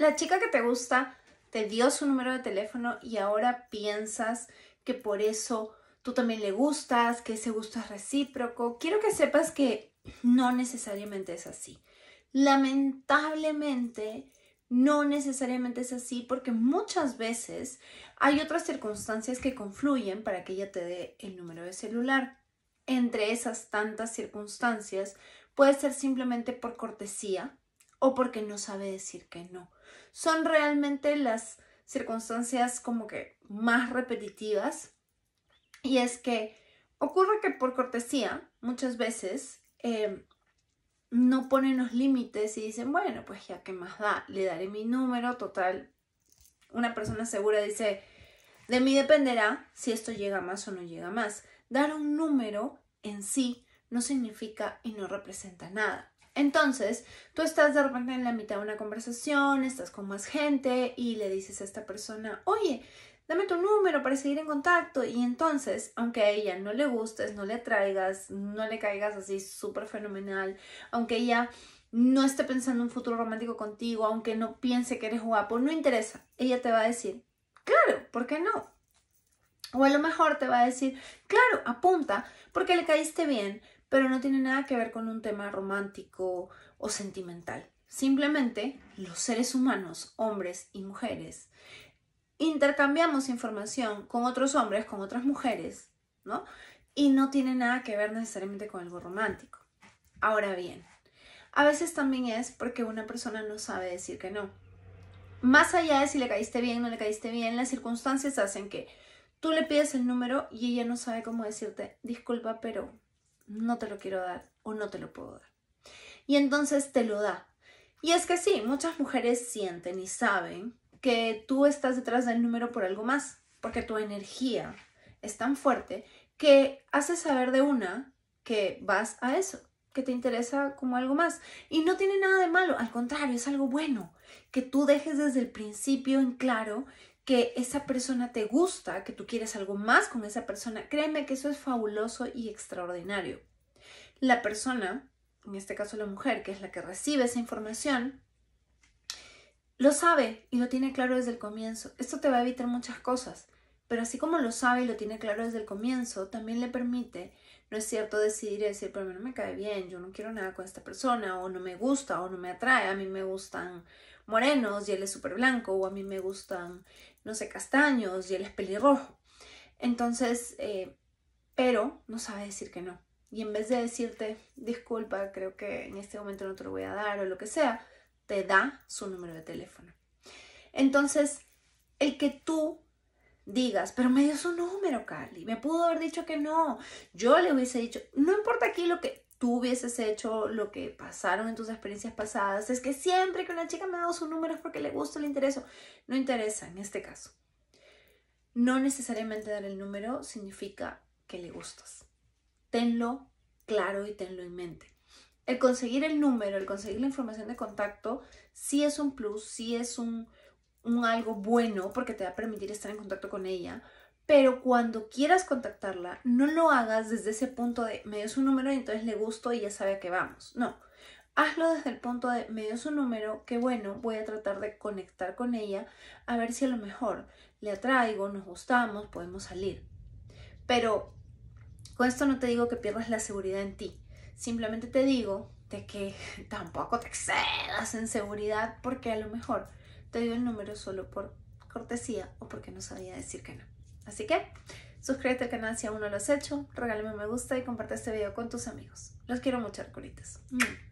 La chica que te gusta te dio su número de teléfono y ahora piensas que por eso tú también le gustas, que ese gusto es recíproco. Quiero que sepas que no necesariamente es así. Lamentablemente, no necesariamente es así porque muchas veces hay otras circunstancias que confluyen para que ella te dé el número de celular. Entre esas tantas circunstancias puede ser simplemente por cortesía, o porque no sabe decir que no. Son realmente las circunstancias como que más repetitivas y es que ocurre que por cortesía muchas veces eh, no ponen los límites y dicen, bueno, pues ya que más da, le daré mi número total. Una persona segura dice, de mí dependerá si esto llega más o no llega más. Dar un número en sí no significa y no representa nada. Entonces, tú estás de repente en la mitad de una conversación, estás con más gente y le dices a esta persona, oye, dame tu número para seguir en contacto. Y entonces, aunque a ella no le gustes, no le traigas, no le caigas así súper fenomenal, aunque ella no esté pensando un futuro romántico contigo, aunque no piense que eres guapo, no interesa, ella te va a decir, claro, ¿por qué no? O a lo mejor te va a decir, claro, apunta, porque le caíste bien, pero no tiene nada que ver con un tema romántico o sentimental. Simplemente los seres humanos, hombres y mujeres, intercambiamos información con otros hombres, con otras mujeres, ¿no? Y no tiene nada que ver necesariamente con algo romántico. Ahora bien, a veces también es porque una persona no sabe decir que no. Más allá de si le caíste bien, o no le caíste bien, las circunstancias hacen que tú le pides el número y ella no sabe cómo decirte, disculpa, pero no te lo quiero dar o no te lo puedo dar. Y entonces te lo da. Y es que sí, muchas mujeres sienten y saben que tú estás detrás del número por algo más, porque tu energía es tan fuerte que hace saber de una que vas a eso, que te interesa como algo más. Y no tiene nada de malo, al contrario, es algo bueno, que tú dejes desde el principio en claro que esa persona te gusta, que tú quieres algo más con esa persona, créeme que eso es fabuloso y extraordinario. La persona, en este caso la mujer, que es la que recibe esa información, lo sabe y lo tiene claro desde el comienzo. Esto te va a evitar muchas cosas, pero así como lo sabe y lo tiene claro desde el comienzo, también le permite no es cierto decidir y decir, pero a mí no me cae bien, yo no quiero nada con esta persona, o no me gusta, o no me atrae, a mí me gustan morenos y él es súper blanco, o a mí me gustan, no sé, castaños y él es pelirrojo. Entonces, eh, pero no sabe decir que no. Y en vez de decirte, disculpa, creo que en este momento no te lo voy a dar o lo que sea, te da su número de teléfono. Entonces, el que tú digas, pero me dio su número, Carly, me pudo haber dicho que no, yo le hubiese dicho, no importa aquí lo que tú hubieses hecho, lo que pasaron en tus experiencias pasadas, es que siempre que una chica me ha dado su número es porque le gusta, le interesa, no interesa en este caso. No necesariamente dar el número significa que le gustas. Tenlo claro y tenlo en mente. El conseguir el número, el conseguir la información de contacto, sí es un plus, sí es un, un algo bueno porque te va a permitir estar en contacto con ella, pero cuando quieras contactarla, no lo hagas desde ese punto de me dio su número y entonces le gusto y ya sabe a qué vamos. No, hazlo desde el punto de me dio su número, qué bueno, voy a tratar de conectar con ella a ver si a lo mejor le atraigo, nos gustamos, podemos salir. Pero con esto no te digo que pierdas la seguridad en ti, simplemente te digo de que tampoco te excedas en seguridad porque a lo mejor te doy el número solo por cortesía o porque no sabía decir que no. Así que suscríbete al canal si aún no lo has hecho, regálame un me gusta y comparte este video con tus amigos. Los quiero mucho, arcuritas. Mm.